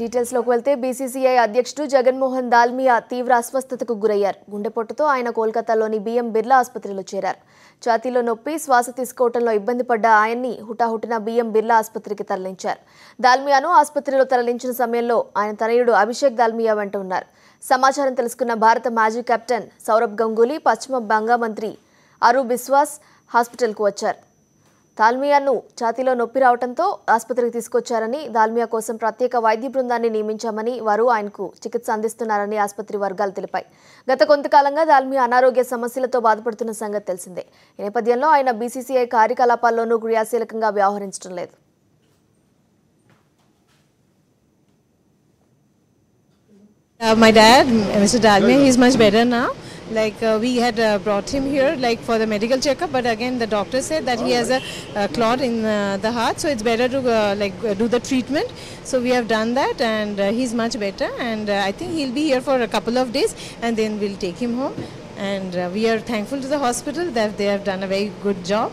డీటెయిల్స్లోకి వెళ్తే బీసీసీఐ అధ్యక్షుడు జగన్మోహన్ దాల్మియా తీవ్ర అస్వస్థతకు గురయ్యారు గుండెపోటుతో ఆయన కోల్కతాలోని బిఎం బిర్లా ఆసుపత్రిలో చేరారు ఛాతీలో నొప్పి శ్వాస తీసుకోవడంలో ఇబ్బంది పడ్డ ఆయన్ని హుటాహుటిన బిఎం బిర్లా ఆసుపత్రికి తరలించారు దాల్మియాను ఆసుపత్రిలో తరలించిన సమయంలో ఆయన తనయుడు అభిషేక్ దాల్మియా వెంట ఉన్నారు సమాచారం తెలుసుకున్న భారత మాజీ కెప్టెన్ సౌరభ్ గంగూలీ పశ్చిమ బంగా మంత్రి అరు బిశ్వాస్ హాస్పిటల్కు వచ్చారు దాల్మియాను ఛాతీలో నొప్పి రావడంతో ఆసుపత్రికి తీసుకొచ్చారని దాల్మియా కోసం ప్రత్యేక వైద్య బృందాన్ని నియమించామని వారు ఆయనకు చికిత్స అందిస్తున్నారని ఆసుపత్రి వర్గాలు తెలిపాయి గత కొంతకాలంగా దాల్మియా అనారోగ్య సమస్యలతో బాధపడుతున్న సంగతి తెలిసిందే ఈ నేపథ్యంలో ఆయన బీసీసీఐ కార్యకలాపాల్లోనూ క్రియాశీలకంగా వ్యవహరించడం లేదు Uh, my dad, uh, Mr. Dalmia, he's much better now. like uh, we had uh, brought him here like for the medical checkup but again the doctor said that he has a, a clot in uh, the heart so it's better to uh, like uh, do the treatment so we have done that and uh, he's much better and i think he'll be here for a couple of days and then we'll take him home and we are thankful to the hospital that they have done a very good job